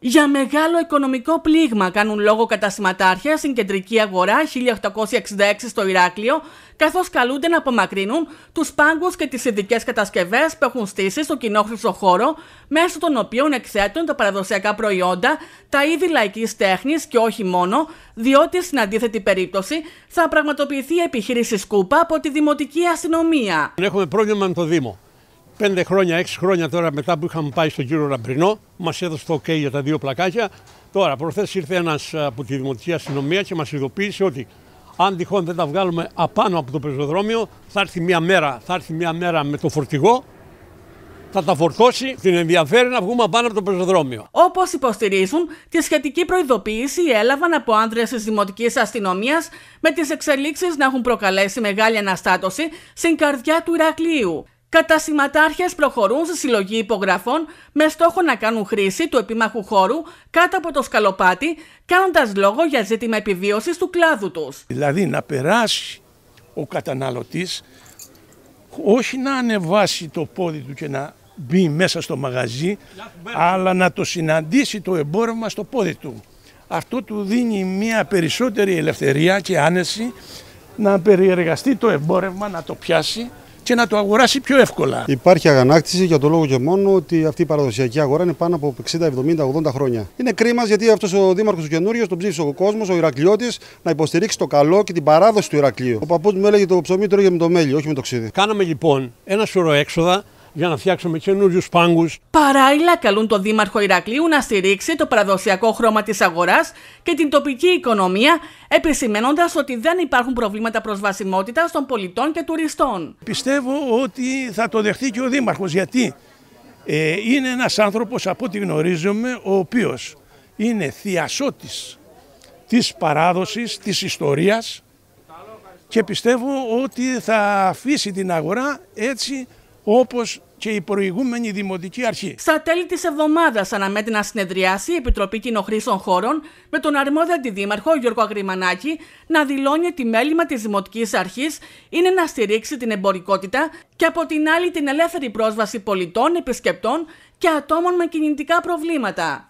Για μεγάλο οικονομικό πλήγμα κάνουν λόγο κατασηματάρχια στην κεντρική αγορά 1866 στο Ηράκλειο, καθώς καλούνται να απομακρύνουν τους πάγκους και τις ειδικές κατασκευές που έχουν στήσει στο κοινόχρηστο χώρο, μέσω των οποίων εκθέτουν τα παραδοσιακά προϊόντα, τα είδη λαϊκής τέχνης και όχι μόνο, διότι στην αντίθετη περίπτωση θα πραγματοποιηθεί επιχείρηση σκούπα από τη δημοτική αστυνομία. Έχουμε πρόβλημα με το Δήμο πέντε χρόνια, έξι χρόνια τώρα μετά που είχαμε πάει στον κύριο Ραμπρινό, μας έδωσε το OK για τα δύο πλακάκια. Τώρα, προχθές ήρθε ένας από τη Δημοτική Αστυνομία και μας ειδοποίησε ότι αν τυχόν δεν τα βγάλουμε απάνω από το πεζοδρόμιο, θα έρθει μια μέρα, θα έρθει μια μέρα με το φορτηγό θα τα φορτώσει, την ενδιαφέρει να βγούμε πάνω από το πεζοδρόμιο. Όπως υποστηρίζουν, τη σχετική προειδοποίηση έλαβαν από άνδρε της Δημοτικής Αστυνομίας με τις εξελίξεις να έχουν προκαλέσει μεγάλη αναστάτωση στην καρδιά του Ηρακλείου. Καταστηματάρχε προχωρούν στη συλλογή υπογραφών με στόχο να κάνουν χρήση του επίμαχου χώρου κάτω από το σκαλοπάτι, κάνοντας λόγο για ζήτημα επιβίωσης του κλάδου τους. Δηλαδή να περάσει ο καταναλωτής, όχι να ανεβάσει το πόδι του και να μπει μέσα στο μαγαζί, αλλά να το συναντήσει το εμπόρευμα στο πόδι του. Αυτό του δίνει μια περισσότερη ελευθερία και άνεση να περιεργαστεί το εμπόρευμα, να το πιάσει και να το αγοράσει πιο εύκολα. Υπάρχει αγανάκτηση για τον λόγο και μόνο ότι αυτή η παραδοσιακή αγορά είναι πάνω από 60, 70, 80 χρόνια. Είναι κρίμα γιατί αυτός ο Δήμαρχος του καινούριος τον ψήφισε ο κόσμος, ο Ηρακλειώτης, να υποστηρίξει το καλό και την παράδοση του Ηρακλείου. Ο παππούς μου έλεγε το ψωμί τρώγε με το μέλι, όχι με το ξύδι. Κάναμε λοιπόν ένα σωρό έξοδα για να φτιάξουμε καινούριους πάγκου. Παράλληλα, καλούν τον Δήμαρχο Ηρακλείου να στηρίξει το παραδοσιακό χρώμα της αγοράς και την τοπική οικονομία, επισημένοντας ότι δεν υπάρχουν προβλήματα προσβασιμότητας των πολιτών και τουριστών. Πιστεύω ότι θα το δεχτεί και ο Δήμαρχος, γιατί ε, είναι ένας άνθρωπος, από ό,τι γνωρίζουμε, ο οποίος είναι θειασότης της παράδοσης, της ιστορίας. και πιστεύω ότι θα αφήσει την αγορά έτσι Όπως και η προηγούμενη Δημοτική Αρχή. Στα τέλη της εβδομάδας αναμένεται να συνεδριάσει η Επιτροπή Κοινοχρήσεων Χώρων με τον αρμόδιο αντιδήμαρχο Γιώργο Αγριμανάκη να δηλώνει ότι μέλημα της Δημοτικής Αρχής είναι να στηρίξει την εμπορικότητα και από την άλλη την ελεύθερη πρόσβαση πολιτών, επισκεπτών και ατόμων με κινητικά προβλήματα.